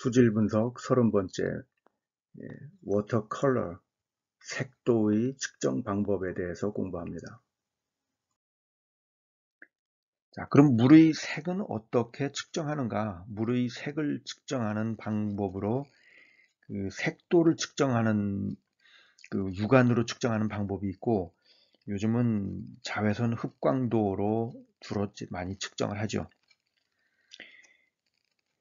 수질 분석 30번째 워터컬러 예, 색도의 측정 방법에 대해서 공부합니다. 자, 그럼 물의 색은 어떻게 측정하는가? 물의 색을 측정하는 방법으로 그 색도를 측정하는 그 육안으로 측정하는 방법이 있고 요즘은 자외선 흡광도로 주로 많이 측정을 하죠.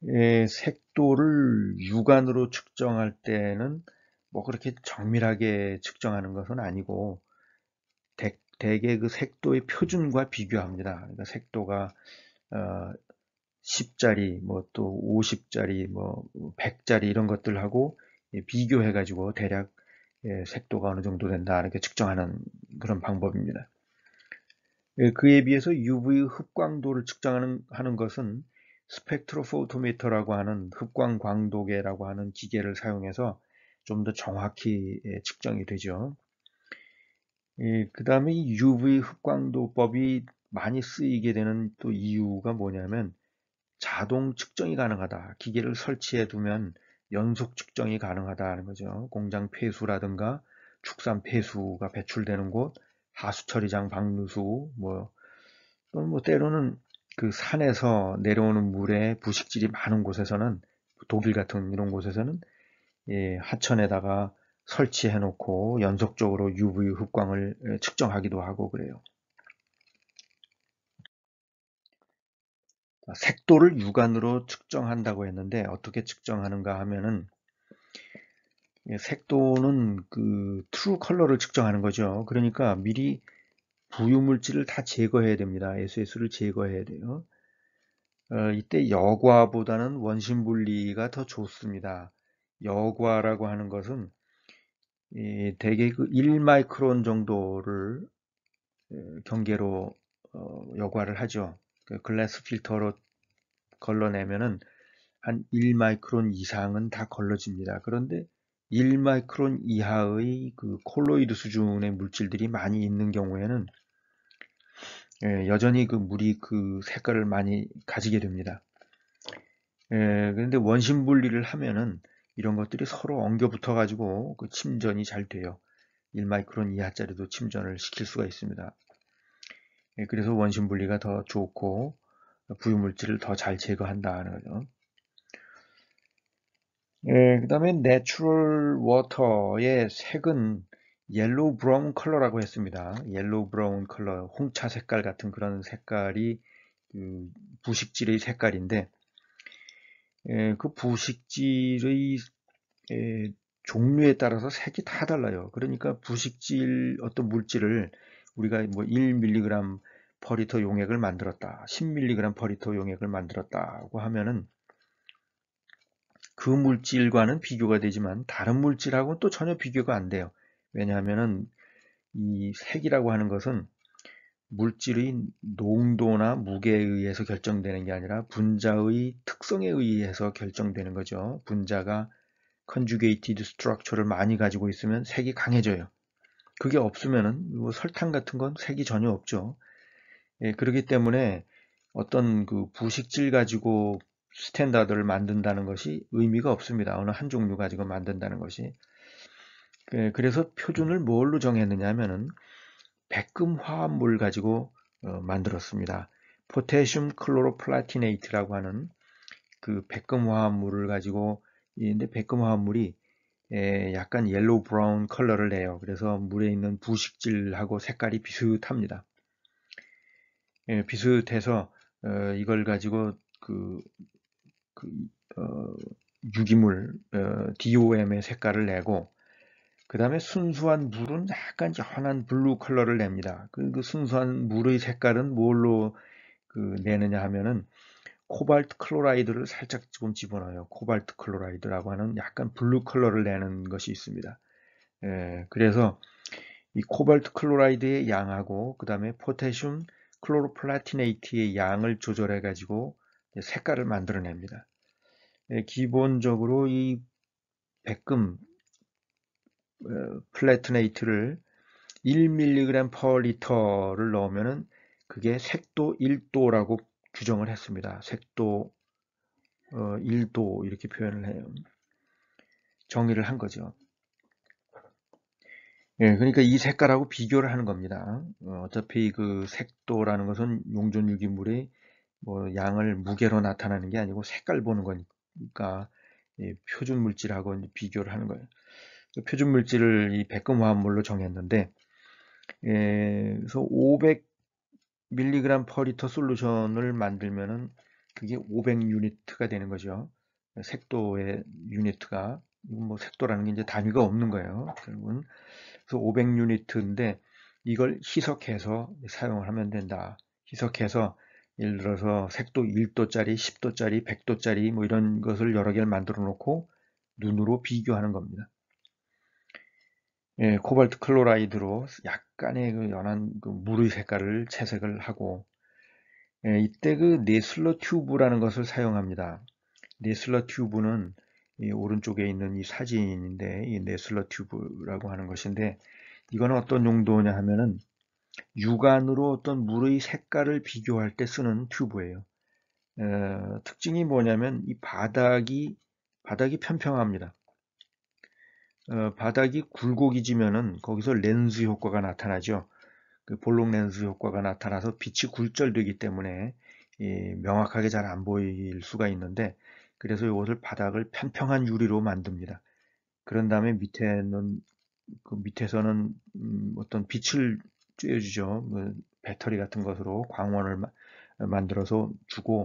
예, 색도를 육안으로 측정할 때는 뭐 그렇게 정밀하게 측정하는 것은 아니고 대, 대개 그 색도의 표준과 비교합니다. 그러니까 색도가 어, 10짜리, 뭐 또 50짜리, 뭐 100짜리 뭐 이런 것들하고 예, 비교해 가지고 대략 예, 색도가 어느 정도 된다 이렇게 측정하는 그런 방법입니다. 그에 비해서 UV 흡광도를 측정하는 하는 것은 스펙트로포토미터라고 하는 흡광 광도계라고 하는 기계를 사용해서 좀 더 정확히 예, 측정이 되죠. 예, 그 다음에 UV 흡광도법이 많이 쓰이게 되는 또 이유가 뭐냐면 자동 측정이 가능하다. 기계를 설치해 두면 연속 측정이 가능하다는 거죠. 공장 폐수라든가 축산 폐수가 배출되는 곳, 하수처리장 방류수, 뭐, 또는 뭐 때로는 그 산에서 내려오는 물에 부식질이 많은 곳에서는 독일 같은 이런 곳에서는 예, 하천에다가 설치해 놓고 연속적으로 UV 흡광을 예, 측정하기도 하고 그래요. 색도를 육안으로 측정한다고 했는데 어떻게 측정하는가 하면은 예, 색도는 그 트루 컬러를 측정하는 거죠. 그러니까 미리 부유물질을 다 제거해야 됩니다. SS를 제거해야 돼요. 어, 이때 여과보다는 원심분리가 더 좋습니다. 여과라고 하는 것은 이, 대개 그 1마이크론 정도를 경계로 어, 여과를 하죠. 그 글래스 필터로 걸러내면은 한 1마이크론 이상은 다 걸러집니다. 그런데 1마이크론 이하의 그 콜로이드 수준의 물질들이 많이 있는 경우에는 예, 여전히 그 물이 그 색깔을 많이 가지게 됩니다. 예, 그런데 원심 분리를 하면은 이런 것들이 서로 엉겨 붙어 가지고 그 침전이 잘 돼요. 1마이크론 이하짜리도 침전을 시킬 수가 있습니다. 예, 그래서 원심 분리가 더 좋고 부유물질을 더 잘 제거한다는 거죠. 예, 그 다음에 내추럴 워터의 색은 옐로우 브라운 컬러라고 했습니다. 옐로우 브라운 컬러, 홍차 색깔 같은 그런 색깔이 그 부식질의 색깔인데 그 부식질의 종류에 따라서 색이 다 달라요. 그러니까 부식질 어떤 물질을 우리가 뭐 1mg 퍼리터 용액을 만들었다. 10mg 퍼리터 용액을 만들었다고 하면은 그 물질과는 비교가 되지만 다른 물질하고는 또 전혀 비교가 안 돼요. 왜냐하면은 이 색이라고 하는 것은 물질의 농도나 무게에 의해서 결정되는 게 아니라 분자의 특성에 의해서 결정되는 거죠. 분자가 컨주게이티드 스트럭처를 많이 가지고 있으면 색이 강해져요. 그게 없으면은 뭐 설탕 같은 건 색이 전혀 없죠. 예, 그렇기 때문에 어떤 그 부식질 가지고 스탠다드를 만든다는 것이 의미가 없습니다. 어느 한 종류 가지고 만든다는 것이 예, 그래서 표준을 뭘로 정했느냐 하면은 백금 화합물 가지고 어, 만들었습니다. 포테슘 클로로플라티네이트라고 하는 그 백금 화합물을 가지고 있는데 백금 화합물이 에, 예, 약간 옐로우 브라운 컬러를 내요. 그래서 물에 있는 부식질하고 색깔이 비슷합니다. 에, 예, 비슷해서 어, 이걸 가지고 그, 그 어, 유기물 어, DOM의 색깔을 내고 그 다음에 순수한 물은 약간 연한 블루 컬러를 냅니다. 그, 그 순수한 물의 색깔은 뭘로 그 내느냐 하면은 코발트 클로라이드를 살짝 조금 집어넣어요. 코발트 클로라이드라고 하는 약간 블루 컬러를 내는 것이 있습니다. 예, 그래서 이 코발트 클로라이드의 양하고 그 다음에 포테슘 클로로플라티네이트의 양을 조절해 가지고 색깔을 만들어냅니다. 예, 기본적으로 이 백금 어, 플래트네이트를 1mg per liter를 넣으면은 그게 색도 1도라고 규정을 했습니다. 색도 어, 1도 이렇게 표현을 해요. 정의를 한 거죠. 예, 그러니까 이 색깔하고 비교를 하는 겁니다. 어, 차피그 색도라는 것은 용존 유기물의 뭐 양을 무게로 나타내는 게 아니고 색깔 보는 거니까 예, 표준 물질하고 비교를 하는 거예요. 표준 물질을 이 백금화합물로 정했는데 예, 그래서 500mg per l 솔루션을 만들면은 그게 500 유니트가 되는 거죠. 색도의 유니트가 뭐 색도라는 게 이제 단위가 없는 거예요. 결국은 그래서 500 유니트인데 이걸 희석해서 사용을 하면 된다. 희석해서 예를 들어서 색도 1도짜리, 10도짜리, 100도짜리 뭐 이런 것을 여러 개를 만들어 놓고 눈으로 비교하는 겁니다. 예, 코발트 클로라이드로 약간의 그 연한 그 무르 색깔을 채색을 하고 예, 이때 그 네슬러 튜브라는 것을 사용합니다. 네슬러 튜브는 오른쪽에 있는 이 사진인데 이 네슬러 튜브라고 하는 것인데 이건 어떤 용도냐 하면은 육안으로 어떤 물의 색깔을 비교할 때 쓰는 튜브예요. 에, 어, 특징이 뭐냐면 이 바닥이 바닥이 평평합니다 어, 바닥이 굴곡이지면은 거기서 렌즈 효과가 나타나죠. 그 볼록 렌즈 효과가 나타나서 빛이 굴절되기 때문에 예, 명확하게 잘 안 보일 수가 있는데 그래서 이것을 바닥을 평평한 유리로 만듭니다. 그런 다음에 밑에는 그 밑에서는 음, 어떤 빛을 쬐어주죠. 뭐 배터리 같은 것으로 광원을 마, 만들어서 주고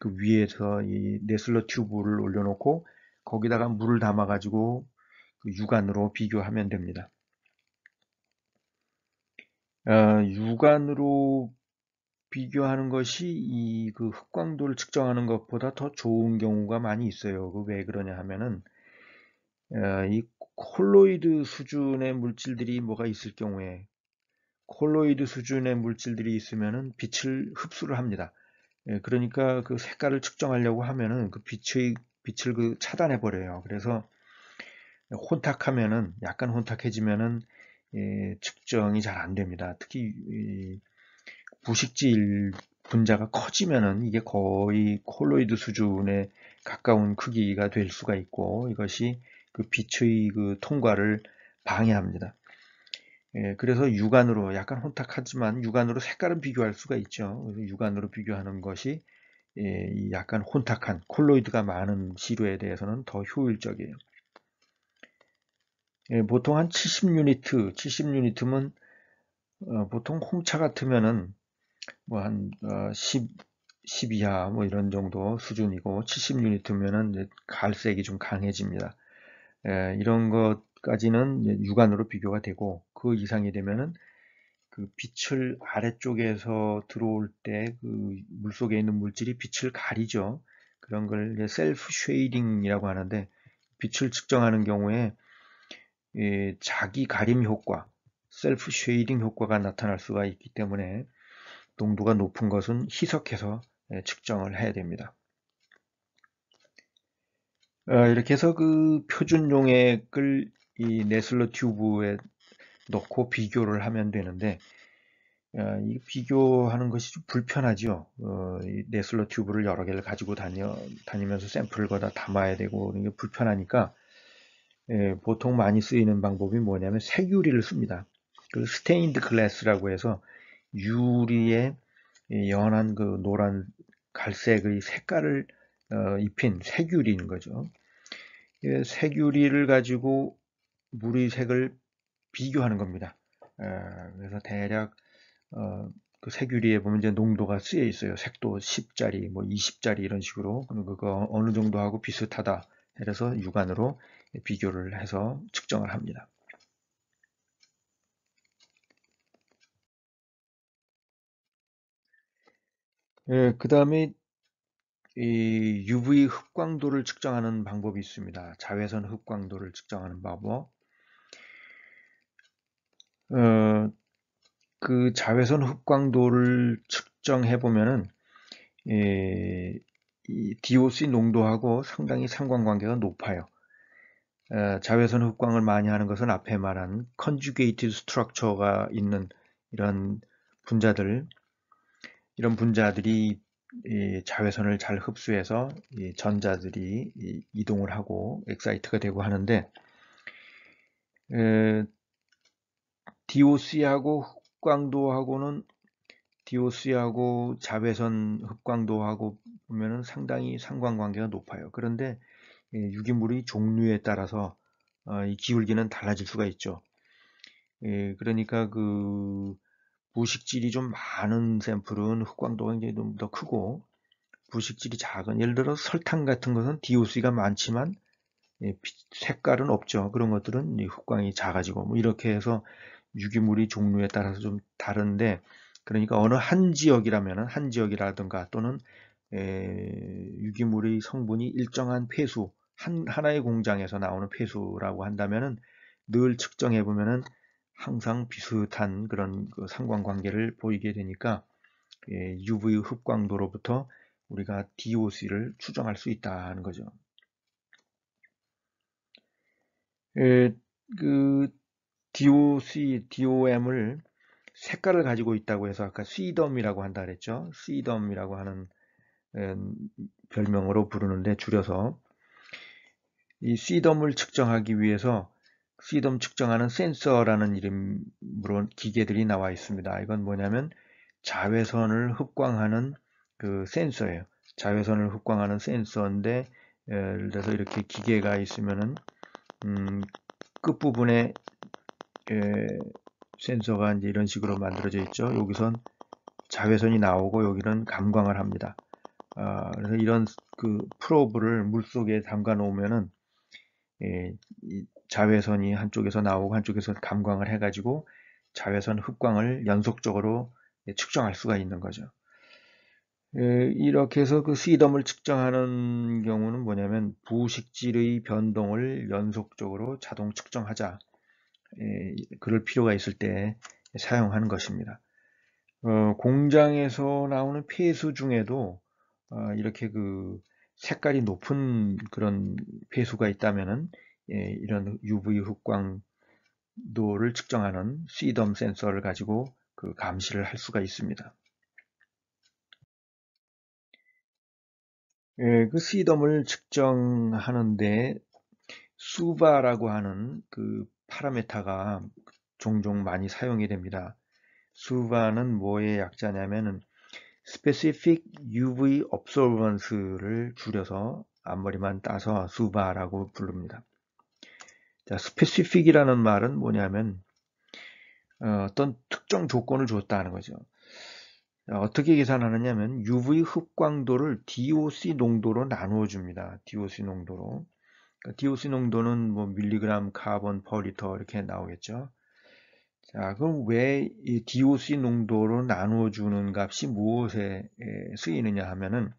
그 위에서 이 네슬러 튜브를 올려놓고 거기다가 물을 담아가지고 그 육안으로 비교하면 됩니다. 어, 육안으로 비교하는 것이 이그 흑광도를 측정하는 것보다 더 좋은 경우가 많이 있어요. 그왜 그러냐 하면은 어, 이 콜로이드 수준의 물질들이 뭐가 있을 경우에 콜로이드 수준의 물질들이 있으면은 빛을 흡수를 합니다. 예, 그러니까 그 색깔을 측정하려고 하면은 그 빛의 빛을 그 차단해 버려요. 그래서 혼탁하면은 약간 혼탁해지면은 예, 측정이 잘 안 됩니다. 특히 이, 부식질 분자가 커지면은 이게 거의 콜로이드 수준에 가까운 크기가 될 수가 있고 이것이 그 빛의 그 통과를 방해합니다. 예, 그래서 육안으로 약간 혼탁하지만 육안으로 색깔은 비교할 수가 있죠. 그래서 육안으로 비교하는 것이 예, 약간 혼탁한 콜로이드가 많은 시료에 대해서는 더 효율적이에요. 예, 보통 한 70유니트, 70유니트면 어, 보통 홍차 같으면은 뭐한 어, 10, 10 이하 뭐 이런 정도 수준이고 70유니트면은 갈색이 좀 강해집니다. 예, 이런 것까지는 육안으로 비교가 되고 그 이상이 되면은 그 빛을 아래쪽에서 들어올 때 그 물속에 있는 물질이 빛을 가리죠. 그런 걸 셀프 쉐이딩이라고 하는데 빛을 측정하는 경우에 예, 자기 가림 효과, 셀프 쉐이딩 효과가 나타날 수가 있기 때문에 농도가 높은 것은 희석해서 예, 측정을 해야 됩니다. 어, 이렇게 해서 그 표준 용액을 이 네슬러 튜브에 넣고 비교를 하면 되는데 어, 이 비교하는 것이 좀 불편하죠. 어, 네슬러 튜브를 여러 개를 가지고 다녀, 다니면서 샘플을 거다 담아야 되고 이게 불편하니까 예, 보통 많이 쓰이는 방법이 뭐냐면 색유리를 씁니다. 그 스테인드 글래스라고 해서 유리에 연한 그 노란 갈색의 색깔을 어, 입힌 색유리인 거죠. 예, 색유리를 가지고 물의 색을 비교하는 겁니다. 에, 아, 그래서 대략 어, 그 색유리에 보면 이제 농도가 쓰여 있어요. 색도 10짜리, 뭐 20짜리 이런 식으로 그리고 그거 어느 정도 하고 비슷하다. 그래서 육안으로 네, 비교를 해서 측정을 합니다. 예, 그 다음에 이 UV 흡광도를 측정하는 방법이 있습니다. 자외선 흡광도를 측정하는 방법. 어, 그 자외선 흡광도를 측정해 보면은 예, DOC 농도하고 상당히 상관관계가 높아요. 자외선 흡광을 많이 하는 것은 앞에 말한 컨주게이티드 스트럭처가 있는 이런 분자들 이런 분자들이 자외선을 잘 흡수해서 전자들이 이동을 하고 엑사이트가 되고 하는데 에, DOC하고 흡광도하고는 DOC하고 자외선 흡광도하고 보면 상당히 상관관계가 높아요. 그런데 예, 유기물의 종류에 따라서 어, 이 기울기는 달라질 수가 있죠. 예, 그러니까 그 부식질이 좀 많은 샘플은 흑광도가 굉장히 좀 더 크고 부식질이 작은 예를 들어 설탕 같은 것은 DOC가 많지만 예, 색깔은 없죠. 그런 것들은 흑광이 작아지고 뭐 이렇게 해서 유기물의 종류에 따라서 좀 다른데 그러니까 어느 한 지역이라면 한 지역이라든가 또는 유기물의 성분이 일정한 폐수 한 하나의 공장에서 나오는 폐수라고 한다면은 늘 측정해 보면은 항상 비슷한 그런 그 상관관계를 보이게 되니까 예, UV 흡광도로부터 우리가 DOC를 추정할 수 있다는 거죠. 예, 그 DOC, DOM을 색깔을 가지고 있다고 해서 아까 스덤이라고 한다 그랬죠. 스덤이라고 하는 음, 별명으로 부르는데 줄여서 이 C덤을 측정하기 위해서 C덤 측정하는 센서라는 이름으로 기계들이 나와 있습니다. 이건 뭐냐면 자외선을 흡광하는 그 센서예요. 자외선을 흡광하는 센서인데 예를 들어서 이렇게 기계가 있으면은 음, 끝부분에 예, 센서가 이제 이런 식으로 만들어져 있죠. 여기선 자외선이 나오고 여기는 감광을 합니다. 아, 그래서 이런 그 프로브를 물속에 담가 놓으면은 예, 자외선이 한쪽에서 나오고 한쪽에서 감광을 해가지고 자외선 흡광을 연속적으로 예, 측정할 수가 있는 거죠. 예, 이렇게 해서 그 스위덤을 측정하는 경우는 뭐냐면 부식질의 변동을 연속적으로 자동 측정하자 그럴 필요가 있을 때 사용하는 것입니다. 어, 공장에서 나오는 폐수 중에도 아, 이렇게 그 색깔이 높은 그런 배수가 있다면은 예, 이런 UV 흑광도를 측정하는 시덤 센서를 가지고 그 감시를 할 수가 있습니다. 예, 그 시덤을 측정하는데 수바라고 하는 그 파라메타가 종종 많이 사용이 됩니다. 수바는 뭐의 약자냐면은 Specific UV Absorbance를 줄여서 앞머리만 따서 수바라고 부릅니다. 자, Specific이라는 말은 뭐냐면 어, 어떤 특정 조건을 줬다는 거죠. 어떻게 계산하느냐면 UV 흡광도를 DOC 농도로 나누어 줍니다. DOC 농도로. 그러니까 DOC 농도는 뭐 밀리그램 카본 퍼 리터 이렇게 나오겠죠. 자, 그럼 왜 이 DOC 농도로 나눠주는 값이 무엇에 쓰이느냐 하면은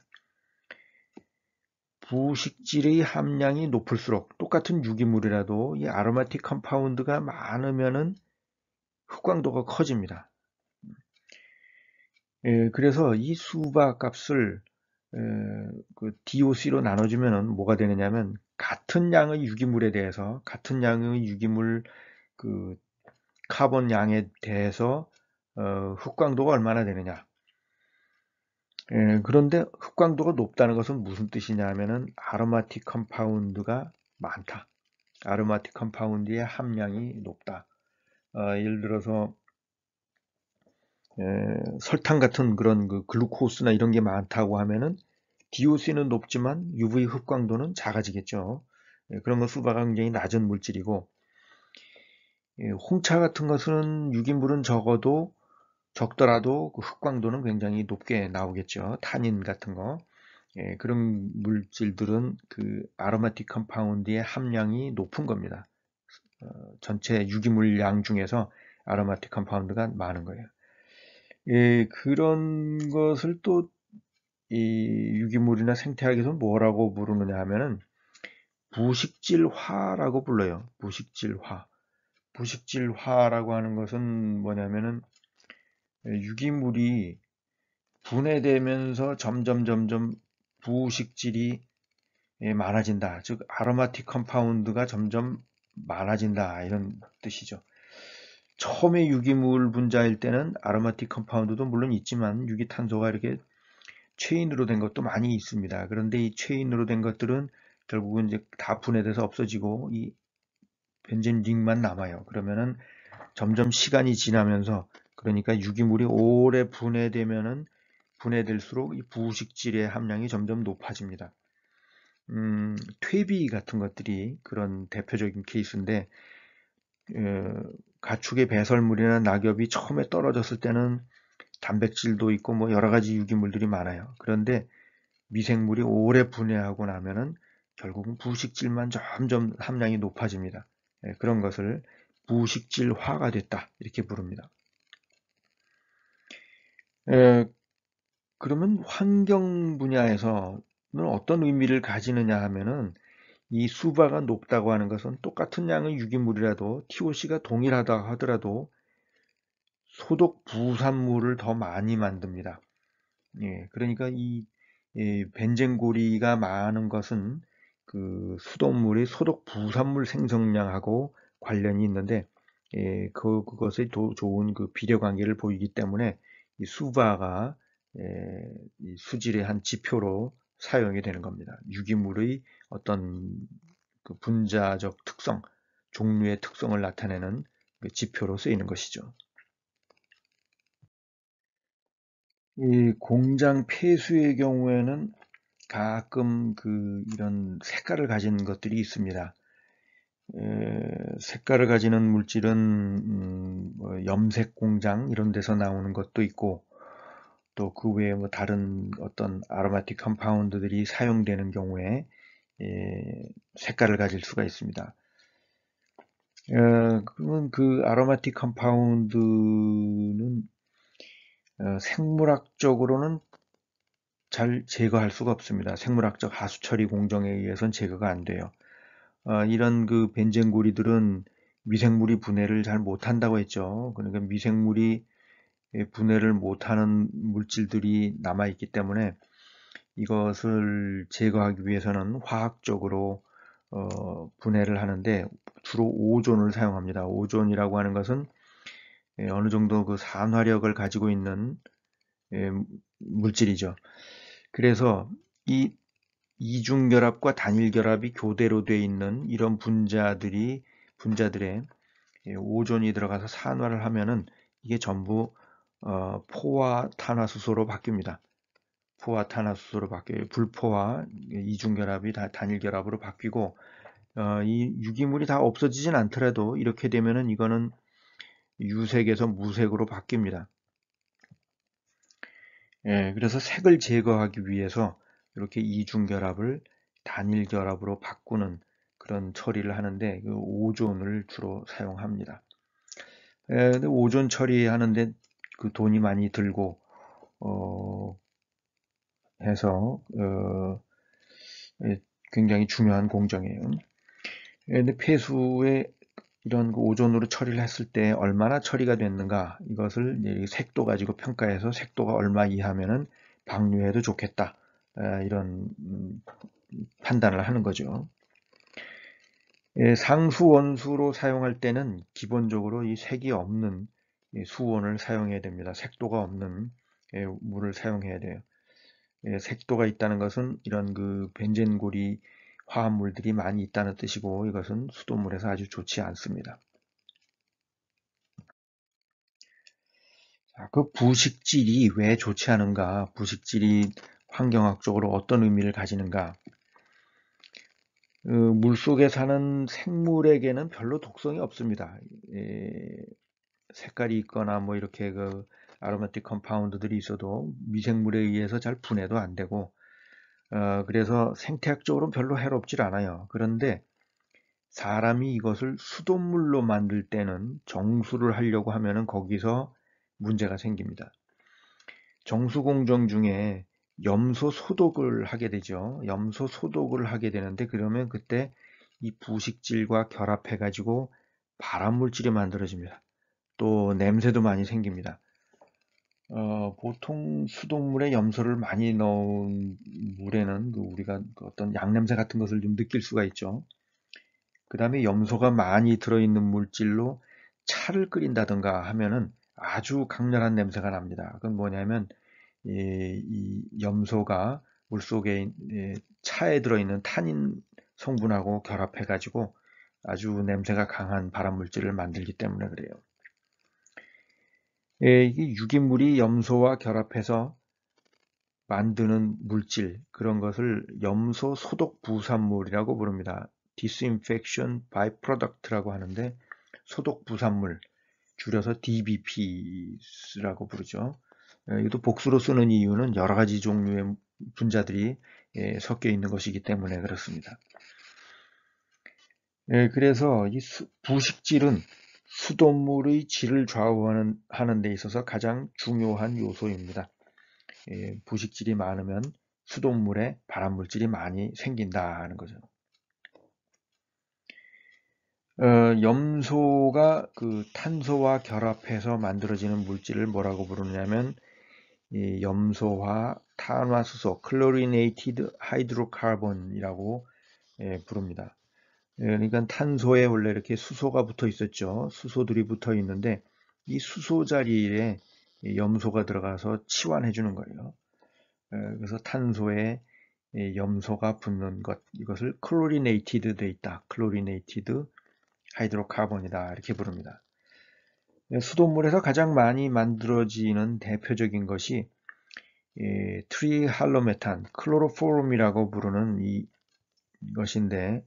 부식질의 함량이 높을수록 똑같은 유기물이라도 이 아로마틱 컴파운드가 많으면은 흑광도가 커집니다. 예, 그래서 이 수박 값을 에, 그 DOC로 나눠주면은 뭐가 되느냐면 같은 양의 유기물에 대해서 같은 양의 유기물 그 카본 양에 대해서 어, 흑광도가 얼마나 되느냐. 예, 그런데 흑광도가 높다는 것은 무슨 뜻이냐 하면은 아로마틱 컴파운드가 많다. 아로마틱 컴파운드의 함량이 높다. 어, 예를 들어서 에, 예, 설탕 같은 그런 그 글루코스나 이런 게 많다고 하면은 DOC는 높지만 UV 흡광도는 작아지겠죠. 예, 그런 건 수바가 굉장히 낮은 물질이고 예, 홍차 같은 것은 6인분은 적어도 적더라도 그 흑광도는 굉장히 높게 나오겠죠. 탄닌 같은 거. 예, 그런 물질들은 그 아로마틱 컴파운드의 함량이 높은 겁니다. 어, 전체 유기물 양 중에서 아로마틱 컴파운드가 많은 거예요. 예, 그런 것을 또 이 유기물이나 생태학에서 뭐라고 부르느냐 하면은 부식질화라고 불러요. 부식질화. 부식질화라고 하는 것은 뭐냐면은 유기물이 분해되면서 점점 점점 부식질이 예, 많아진다. 즉 아로마틱 컴파운드가 점점 많아진다 이런 뜻이죠. 처음에 유기물 분자일 때는 아로마틱 컴파운드도 물론 있지만 유기탄소가 이렇게 체인으로 된 것도 많이 있습니다. 그런데 이 체인으로 된 것들은 결국은 이제 다 분해돼서 없어지고 이 벤젠링만 남아요. 그러면은 점점 시간이 지나면서 그러니까 유기물이 오래 분해되면은 분해될수록 이 부식질의 함량이 점점 높아집니다. 음, 퇴비 같은 것들이 그런 대표적인 케이스인데 어, 가축의 배설물이나 낙엽이 처음에 떨어졌을 때는 단백질도 있고 뭐 여러 가지 유기물들이 많아요. 그런데 미생물이 오래 분해하고 나면은 결국은 부식질만 점점 함량이 높아집니다. 예, 그런 것을 부식질화가 됐다 이렇게 부릅니다. 예, 그러면 환경 분야에서는 어떤 의미를 가지느냐 하면은 이 수바가 높다고 하는 것은 똑같은 양의 유기물이라도 TOC가 동일하다 하더라도 소독 부산물을 더 많이 만듭니다. 예, 그러니까 이 예, 벤젠고리가 많은 것은 그수돗물이 소독 부산물 생성량하고 관련이 있는데 예, 그, 그것의 도, 좋은 그 비례 관계를 보이기 때문에 이 수바가 예, 이 수질의 한 지표로 사용이 되는 겁니다. 유기물의 어떤 그 분자적 특성, 종류의 특성을 나타내는 그 지표로 쓰이는 것이죠. 이 공장 폐수의 경우에는 가끔 그 이런 색깔을 가진 것들이 있습니다. 색깔을 가지는 물질은 음, 뭐 염색 공장 이런 데서 나오는 것도 있고 또 그 외에 뭐 다른 어떤 아로마틱 컴파운드들이 사용되는 경우에 예, 색깔을 가질 수가 있습니다. 어, 그러면 그 아로마틱 컴파운드는 어, 생물학적으로는 잘 제거할 수가 없습니다. 생물학적 하수 처리 공정에 의해서는 제거가 안 돼요. 어, 이런 그 벤젠고리들은 미생물이 분해를 잘 못한다고 했죠. 그러니까 미생물이 예, 분해를 못하는 물질들이 남아있기 때문에 이것을 제거하기 위해서는 화학적으로 어, 분해를 하는데 주로 오존을 사용합니다. 오존이라고 하는 것은 예, 어느 정도 그 산화력을 가지고 있는 예, 물질이죠. 그래서 이 이중결합과 단일결합이 교대로 돼 있는 이런 분자들이 분자들의 예, 오존이 들어가서 산화를 하면은 이게 전부 어, 포화 탄화수소로 바뀝니다. 포화 탄화수소로 바뀌어요. 불포화 예, 이중결합이 다 단일결합으로 바뀌고 어, 이 유기물이 다 없어지진 않더라도 이렇게 되면은 이거는 유색에서 무색으로 바뀝니다. 예, 그래서 색을 제거하기 위해서 이렇게 이중 결합을 단일 결합으로 바꾸는 그런 처리를 하는데 그 오존을 주로 사용합니다. 예, 오존 처리하는데 그 돈이 많이 들고 어, 해서 어, 예, 굉장히 중요한 공정이에요. 예, 근데 폐수의 이런 그 오존으로 처리를 했을 때 얼마나 처리가 됐는가 이것을 색도 가지고 평가해서 색도가 얼마 이하면은 방류해도 좋겠다 이런 음, 판단을 하는 거죠. 예, 상수원수로 사용할 때는 기본적으로 이 색이 없는 수원을 사용해야 됩니다. 색도가 없는 예, 물을 사용해야 돼요. 예, 색도가 있다는 것은 이런 그 벤젠고리 화합물들이 많이 있다는 뜻이고 이것은 수돗물에서 아주 좋지 않습니다. 자, 그 부식질이 왜 좋지 않은가? 부식질이 환경학적으로 어떤 의미를 가지는가? 그 물속에 사는 생물에게는 별로 독성이 없습니다. 에, 예, 색깔이 있거나 뭐 이렇게 그 아로마틱 컴파운드들이 있어도 미생물에 의해서 잘 분해도 안 되고 어, 그래서 생태학적으로 별로 해롭질 않아요. 그런데 사람이 이것을 수돗물로 만들 때는 정수를 하려고 하면 거기서 문제가 생깁니다. 정수공정 중에 염소 소독을 하게 되죠. 염소 소독을 하게 되는데 그러면 그때 이 부식질과 결합해가지고 발암물질이 만들어집니다. 또 냄새도 많이 생깁니다. 어, 보통 수돗물에 염소를 많이 넣은 물에는 그 우리가 그 어떤 양냄새 같은 것을 좀 느낄 수가 있죠. 그 다음에 염소가 많이 들어있는 물질로 차를 끓인다든가 하면은 아주 강렬한 냄새가 납니다. 그건 뭐냐면 이, 이 염소가 물 속에 차에 들어있는 탄닌 성분하고 결합해가지고 아주 냄새가 강한 발암물질을 만들기 때문에 그래요. 예, 이 유기물이 염소와 결합해서 만드는 물질 그런 것을 염소 소독 부산물이라고 부릅니다. disinfection byproduct라고 하는데 소독 부산물 줄여서 DBP라고 부르죠. 예, 이것도 복수로 쓰는 이유는 여러 가지 종류의 분자들이 예, 섞여 있는 것이기 때문에 그렇습니다. 그래서 이 부식질은 수돗물의 질을 좌우하는 하는 데 있어서 가장 중요한 요소입니다. 예, 부식질이 많으면 수돗물에 발암물질이 많이 생긴다 하는 거죠. 어, 염소가 그 탄소와 결합해서 만들어지는 물질을 뭐라고 부르냐면 이 염소화 탄화수소 클로리네이티드 하이드로카본이라고 예, 부릅니다. 예, 그러니까 탄소에 원래 이렇게 수소가 붙어 있었죠. 수소들이 붙어 있는데 이 수소 자리에 염소가 들어가서 치환해 주는 거예요. 예, 그래서 탄소에 염소가 붙는 것 이것을 클로리네이티드 돼 있다. 클로리네이티드 하이드로카본이다 이렇게 부릅니다. 예, 수돗물에서 가장 많이 만들어지는 대표적인 것이 트리할로메탄, 클로로포름이라고 부르는 이, 것인데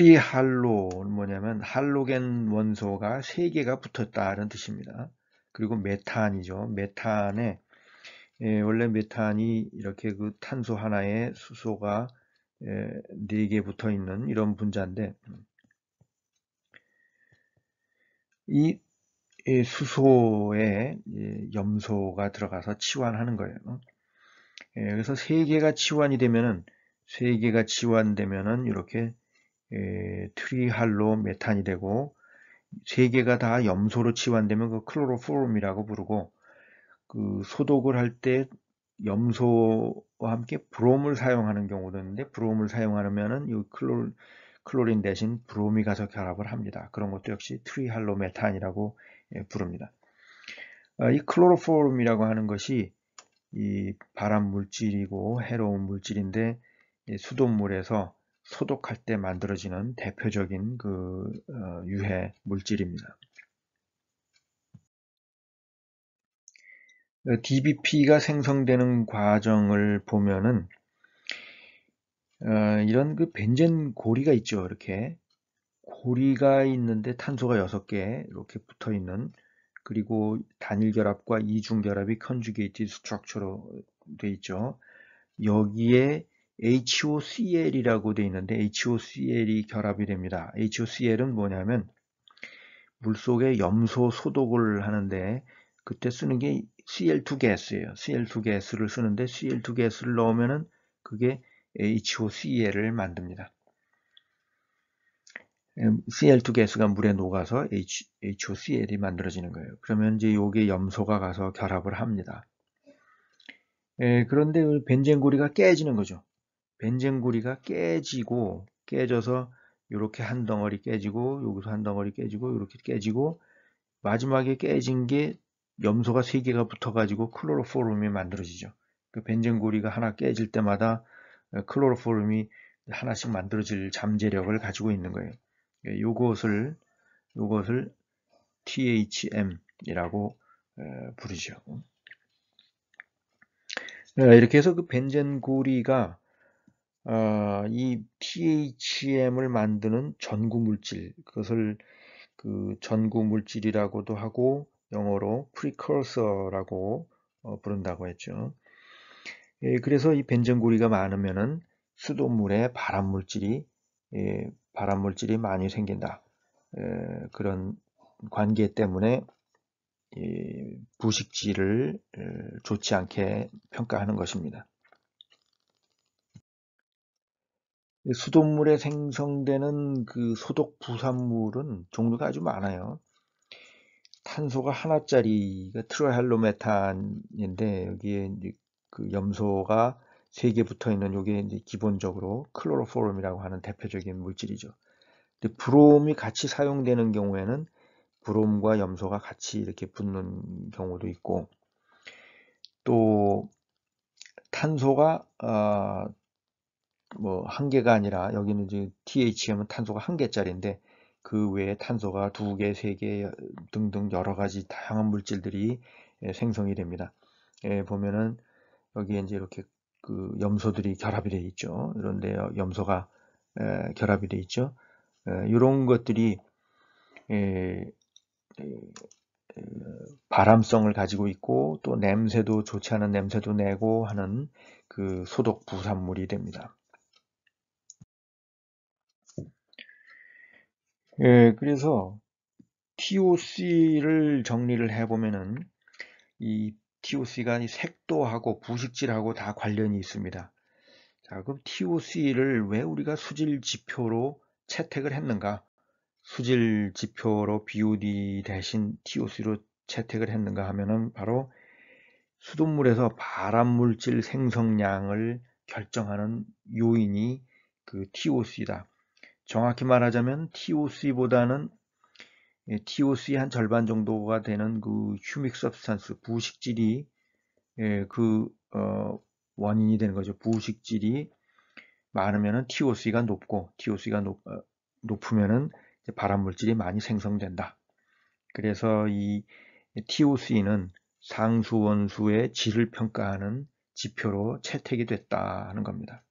프리할로는 뭐냐면 할로겐 원소가 3개가 붙었다는 뜻입니다. 그리고 메탄이죠. 메탄에 예, 원래 메탄이 이렇게 그 탄소 하나에 수소가 예, 4개 붙어 있는 이런 분자인데 이 예, 수소에 예, 염소가 들어가서 치환하는 거예요. 예, 그래서 3개가 치환이 되면은 3개가 치환되면은 이렇게 예, 트리할로 메탄이 되고 세 개가 다 염소로 치환되면 그클로로포름이라고 부르고 그 소독을 할 때 염소와 함께 브롬을 사용하는 경우도 있는데 브롬을 사용하면은 이 클로 클로린 대신 브롬이 가서 결합을 합니다. 그런 것도 역시 트리할로메탄이라고 예, 부릅니다. 아, 이 클로로포름이라고 하는 것이 이 발암 물질이고 해로운 물질인데 예, 수돗물에서 소독할 때 만들어지는 대표적인 그 어, 유해 물질입니다. DBP가 생성되는 과정을 보면은 어, 이런 그 벤젠 고리가 있죠. 이렇게 고리가 있는데 탄소가 6개 이렇게 붙어 있는 그리고 단일 결합과 이중 결합이 컨주게이티 스트럭처로 돼 있죠. 여기에 HOCl이라고 되어 있는데 HOCl이 결합이 됩니다. HOCl은 뭐냐면 물속에 염소 소독을 하는데 그때 쓰는 게 Cl2 가스예요. Cl2 가스를 쓰는데 Cl2 가스를 넣으면은 그게 HOCl을 만듭니다. 음, Cl2 가스가 물에 녹아서 HOCl이 만들어지는 거예요. 그러면 이제 요게 염소가 가서 결합을 합니다. 예, 그런데 벤젠고리가 깨지는 거죠. 벤젠고리가 깨지고 깨져서 이렇게 한 덩어리 깨지고 여기서 한 덩어리 깨지고 이렇게 깨지고 마지막에 깨진 게 염소가 세 개가 붙어가지고 클로로포름이 만들어지죠. 그 벤젠고리가 하나 깨질 때마다 어, 클로로포름이 하나씩 만들어질 잠재력을 가지고 있는 거예요. 예, 요것을 요것을 THM이라고 어, 부르죠. 어, 이렇게 해서 그 벤젠고리가 어, 이 PHM을 만드는 전구 물질 그것을 그 전구 물질이라고도 하고 영어로 r e c r 리커서라고 어, 부른다고 했죠. 예, 그래서 이 벤젠고리가 많으면은 수돗물에 발암 물질이 예, 발암 물질이 많이 생긴다. 예, 그런 관계 때문에 예, 부식질을 좋지 않게 평가하는 것입니다. 수돗물에 생성되는 그 소독 부산물은 종류가 아주 많아요. 탄소가 하나짜리가 트로할로메탄인데 여기에 이제 그 염소가 세 개 붙어 있는 요게 이제 기본적으로 클로로포름이라고 하는 대표적인 물질이죠. 근데 브롬이 같이 사용되는 경우에는 브롬과 염소가 같이 이렇게 붙는 경우도 있고 또 탄소가 어, 뭐한 개가 아니라 여기는 지금 THM은 탄소가 한 개짜리인데 그 외에 탄소가 두 개, 세 개 등등 여러 가지 다양한 물질들이 예, 생성이 됩니다. 예, 보면은 여기에 이제 이렇게 그 염소들이 결합이 되어 있죠. 이런데 염소가 에, 예, 결합이 되어 있죠. 에, 예, 이런 것들이 에, 바람성을 가지고 있고 또 냄새도 좋지 않은 냄새도 내고 하는 그 소독 부산물이 됩니다. 예, 그래서 TOC를 정리를 해보면은 이 TOC가 이 색도하고 부식질하고 다 관련이 있습니다. 자, 그럼 TOC를 왜 우리가 수질 지표로 채택을 했는가? 수질 지표로 BOD 대신 TOC로 채택을 했는가 하면은 바로 수돗물에서 발암물질 생성량을 결정하는 요인이 그 TOC다. 정확히 말하자면 TOC보다는 예, TOC 한 절반 정도가 되는 그 휴믹 서브스탄스 부식질이 예, 그 어, 원인이 되는 거죠. 부식질이 많으면은 TOC가 높고 TOC가 높, 어, 높 으면은 발암 물질이 많이 생성된다. 그래서 이 TOC는 상수원수의 질을 평가하는 지표로 채택이 됐다 하는 겁니다.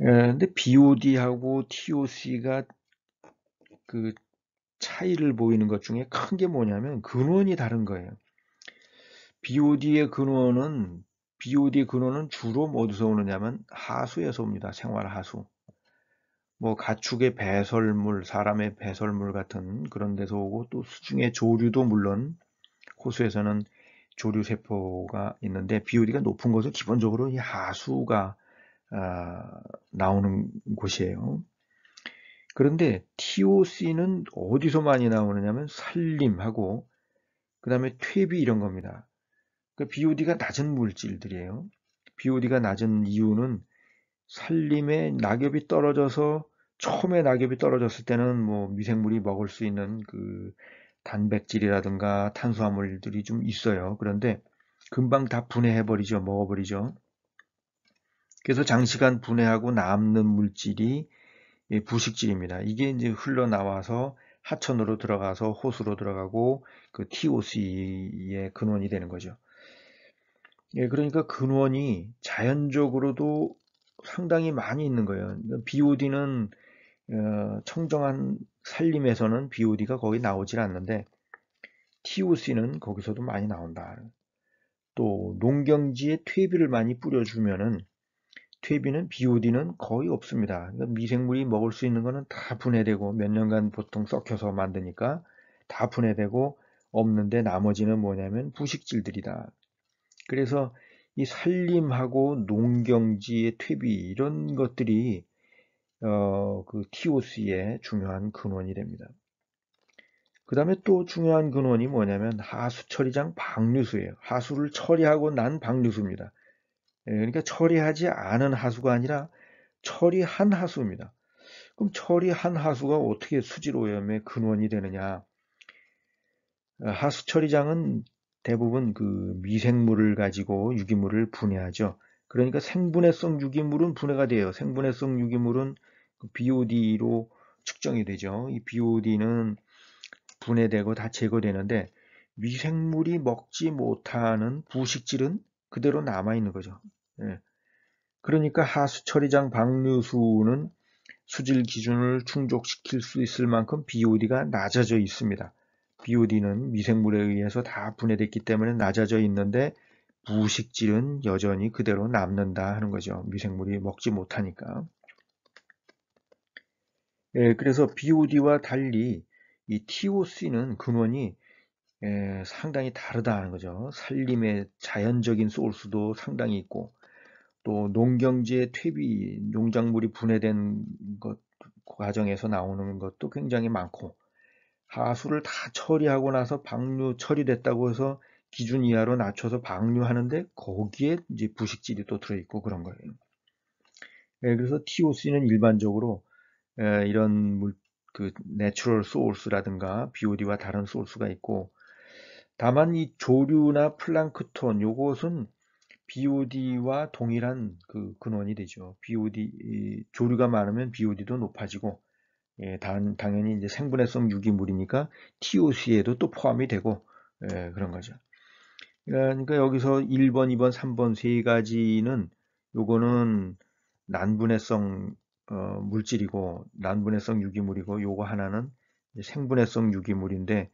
예, 근데 BOD하고 TOC가 그 차이를 보이는 것 중에 큰 게 뭐냐면 근원이 다른 거예요. BOD의 근원은 BOD 근원은 주로 어디서 오느냐면 하수에서 옵니다. 생활 하수. 뭐 가축의 배설물, 사람의 배설물 같은 그런 데서 오고 또 수중의 조류도 물론 호수에서는 조류 세포가 있는데 BOD가 높은 것은 기본적으로 이 하수가 아, 나오는 곳이에요. 그런데 TOC는 어디서 많이 나오느냐면 산림하고 그 다음에 퇴비 이런 겁니다. 그러니 BOD가 낮은 물질들이에요. BOD가 낮은 이유는 산림에 낙엽이 떨어져서 처음에 낙엽이 떨어졌을 때는 뭐 미생물이 먹을 수 있는 그 단백질이라든가 탄수화물들이 좀 있어요. 그런데 금방 다 분해해버리죠. 먹어버리죠. 그래서 장시간 분해하고 남는 물질이 예, 부식질입니다. 이게 이제 흘러나와서 하천으로 들어가서 호수로 들어가고 그 TOC의 근원이 되는 거죠. 예, 그러니까 근원이 자연적으로도 상당히 많이 있는 거예요. BOD는 어, 청정한 산림에서는 BOD가 거의 나오질 않는데 TOC는 거기서도 많이 나온다. 또 농경지에 퇴비를 많이 뿌려주면은 퇴비는 BOD는 거의 없습니다. 그러니까 미생물이 먹을 수 있는 거는 다 분해되고 몇 년간 보통 썩혀서 만드니까 다 분해되고 없는데 나머지는 뭐냐면 부식질들이다. 그래서 이 산림하고 농경지의 퇴비 이런 것들이 어, 그 TOC의 중요한 근원이 됩니다. 그 다음에 또 중요한 근원이 뭐냐면 하수 처리장 방류수예요. 하수를 처리하고 난 방류수입니다. 예, 그러니까 처리하지 않은 하수가 아니라 처리한 하수입니다. 그럼 처리한 하수가 어떻게 수질 오염의 근원이 되느냐? 어, 하수 처리장은 대부분 그 미생물을 가지고 유기물을 분해하죠. 그러니까 생분해성 유기물은 분해가 돼요. 생분해성 유기물은 그 BOD로 측정이 되죠. 이 BOD는 분해되고 다 제거되는데 미생물이 먹지 못하는 부식질은 그대로 남아있는 거죠. 예. 그러니까 하수 처리장 방류수는 수질 기준을 충족시킬 수 있을 만큼 BOD가 낮아져 있습니다. BOD는 미생물에 의해서 다 분해됐기 때문에 낮아져 있는데 부식질은 여전히 그대로 남는다 하는 거죠. 미생물이 먹지 못하니까. 예, 그래서 BOD와 달리 이 TOC는 근원이 예, 상당히 다르다 하는 거죠. 산림의 자연적인 소울스도 상당히 있고 또 농경지의 퇴비, 농작물이 분해된 것 과정에서 나오는 것도 굉장히 많고 하수를 다 처리하고 나서 방류 처리됐다고 해서 기준 이하로 낮춰서 방류하는데 거기에 이제 부식질이 또 들어있고 그런 거예요. 예, 그래서 TOC는 일반적으로 예, 이런 물, 그 내추럴 소울스라든가 BOD와 다른 소울스가 있고 다만 이 조류나 플랑크톤 요것은 BOD와 동일한 그 근원이 되죠. BOD 조류가 많으면 BOD도 높아지고 예, 단, 당연히 이제 생분해성 유기물이니까 TOC에도 또 포함이 되고 예, 그런 거죠. 그러니까, 그러니까 여기서 1번, 2번, 3번 세 가지는 요거는 난분해성 어, 물질이고 난분해성 유기물이고 요거 하나는 생분해성 유기물인데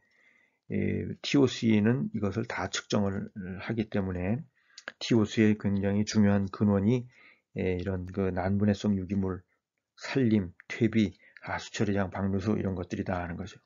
예, TOC는 이것을 다 측정을 하기 때문에 티오스의 굉장히 중요한 근원이 예, 이런 그 난분해성 유기물, 산림, 퇴비, 하수처리장, 박류소 이런 것들이다 하는 거죠.